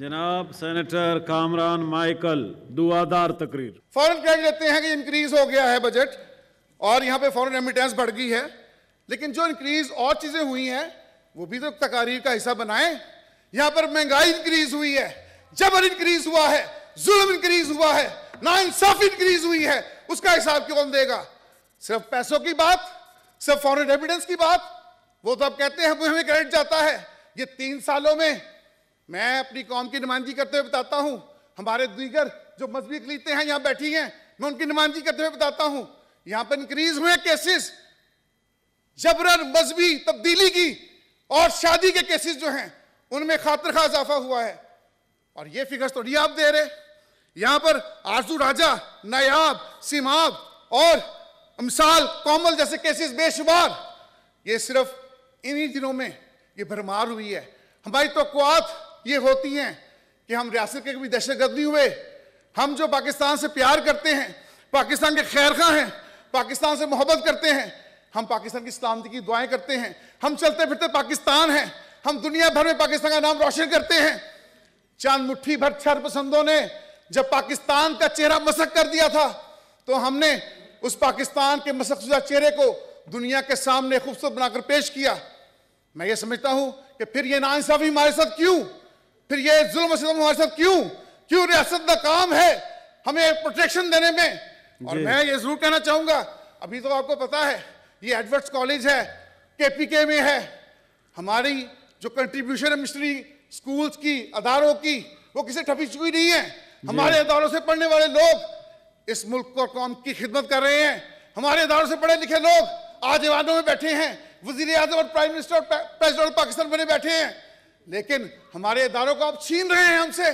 जनाब senator Kamran Michael दुआदार तकरीर फॉरन कह लेते हैं कि इंक्रीज हो गया है बजट और यहाँ पे फॉरन रेमिटेंस बढ़ गई है लेकिन जो इंक्रीज और चीजें हुई हैं वो भी तो तकारीर का हिस्सा बनाए यहाँ पर महंगाई इंक्रीज हुई है जबर इंक्रीज हुआ है जुल्म इंक्रीज हुआ है ना इंसाफ इंक्रीज हुई है उसका हिसाब क्यों देगा सिर्फ पैसों की बात सिर्फ फॉरन रेमिटेंस की बात वो तो आप कहते हैं हमें क्रेडिट जाता है ये तीन सालों में मैं अपनी कौम की नुमाइंदगी करते हुए बताता हूँ हमारे दीगर जो मजहबी अकलीते हैं यहाँ बैठी हैं मैं उनकी नुमाइंदगी करते हुए बताता हूँ यहाँ पर इंक्रीज हुए केसेस जबरन मजहबी तब्दीली की और शादी के केसेस जो हैं उनमें खातर खा इजाफा हुआ है और ये फिगर्स तो नहीं आप दे रहे यहाँ पर आरजू राजा नायाब सीमाब और अमसाल कोमल जैसे केसेस बेशुमार ये सिर्फ इन्हीं दिनों में ये भरमार हुई है हमारी तो ये होती हैं कि हम रियासत के कभी दहशतगर्द नहीं हुए हम जो पाकिस्तान से प्यार करते हैं पाकिस्तान के खैर खां हैं पाकिस्तान से मोहब्बत करते हैं हम पाकिस्तान की सलामती की दुआएं करते हैं हम चलते फिरते पाकिस्तान हैं हम दुनिया भर में पाकिस्तान का नाम रोशन करते हैं चांद मुट्ठी भर छर पसंदों ने जब पाकिस्तान का चेहरा मशक कर दिया था तो हमने उस पाकिस्तान के मसकशुदा चेहरे को दुनिया के सामने खूबसूरत बनाकर पेश किया मैं ये समझता हूं कि फिर ये नाइंसाफी हमारे साथ क्यों फिर ये जुल्म हमारे साथ क्यों क्यों रियासत का काम है हमें प्रोटेक्शन देने में और मैं ये जरूर कहना चाहूंगा अभी तो आपको पता है ये एडवर्ट्स कॉलेज है केपीके में है हमारी जो कंट्रीब्यूशन है मिस्ट्री स्कूल्स की अदारों की वो किसी ठपी चुकी नहीं है हमारे अदारों से पढ़ने वाले लोग इस मुल्क को कौम की खिदमत कर रहे हैं हमारे अदारों से पढ़े लिखे लोग आज ईवानों में बैठे हैं वजीर आजम और प्राइम मिनिस्टर और प्रेसिडेंट पाकिस्तान बने बैठे हैं लेकिन हमारे इदारों को आप छीन रहे हैं हमसे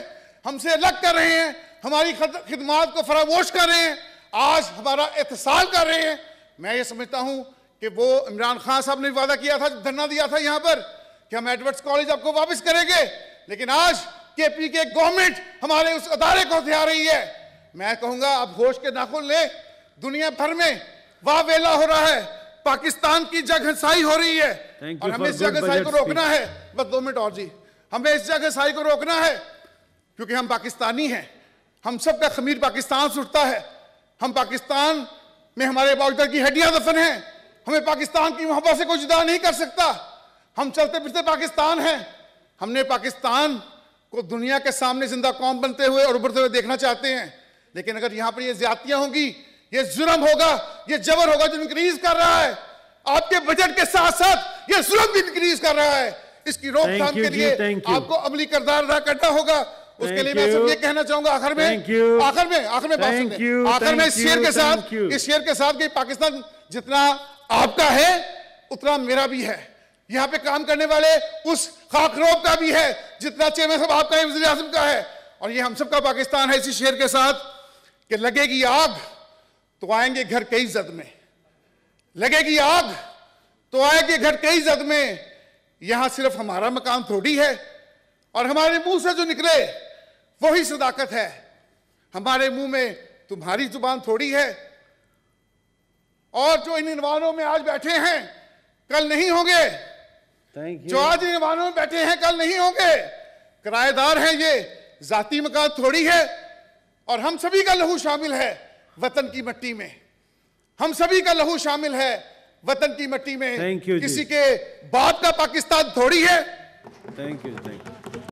हमसे अलग कर रहे हैं हमारी खदमात को फरामोश कर रहे हैं आज हमारा एहतसाल कर रहे हैं मैं ये समझता हूँ कि वो इमरान खान साहब ने वादा किया था धरना दिया था यहाँ पर कि हम एडवर्ड्स कॉलेज आपको वापस करेंगे लेकिन आज के पी के गवर्नमेंट हमारे उस अदारे को हथिया रही है मैं कहूँगा आप होश के नाखुन लें दुनिया भर में वाह वेला हो रहा है पाकिस्तान की जगहसाई हो रही है और हमें इस जगहसाई को रोकना है बस दो मिनट और जी हमें इस जगहसाई को रोकना है क्योंकि हम पाकिस्तानी हैं हम सब का खमीर पाकिस्तान से उठता है हम पाकिस्तान में हमारे बाउदर की हड्डियां दफन हैं हमें पाकिस्तान की मोहब्बत से कोई जुदा नहीं कर सकता हम चलते फिरते पाकिस्तान हैं हमने पाकिस्तान को दुनिया के सामने जिंदा कौम बनते हुए और उभरते हुए देखना चाहते हैं लेकिन अगर यहाँ पर ये ज्यादतियाँ होंगी ये जुर्म होगा ये जबर होगा जो इंक्रीज कर रहा है आपके बजट के साथ साथ ये जुर्म भी इंक्रीज कर रहा है इसकी रोकथाम के लिए आपको अमली करदार अदा करना होगा उसके लिए मैं ये कहना चाहूंगा आखिर में आखिर में आखिर में बात आखिर में इस शेर के साथ इस शेर के साथ पाकिस्तान जितना आपका है उतना मेरा भी है यहाँ पे काम करने वाले उस खाकरोब का भी है जितना चेयरमैन साहब आपका है वजी का है और ये हम सबका पाकिस्तान है इसी शेर के साथ कि लगेगी आग तो आएंगे घर कई जद में लगेगी आग तो आएंगे घर कई जद में यहां सिर्फ हमारा मकान थोड़ी है और हमारे मुंह से जो निकले वही सदाकत है हमारे मुंह में तुम्हारी जुबान थोड़ी है और जो इन निर्माणों में आज बैठे हैं कल नहीं होंगे जो आज इन निर्माणों में बैठे हैं कल नहीं होंगे किराएदार हैं ये जाति मकान थोड़ी है और हम सभी का लहू शामिल है वतन की मट्टी में हम सभी का लहू शामिल है वतन की मट्टी में थैंक यू किसी के बाप का पाकिस्तान थोड़ी है थैंक यू थैंक यू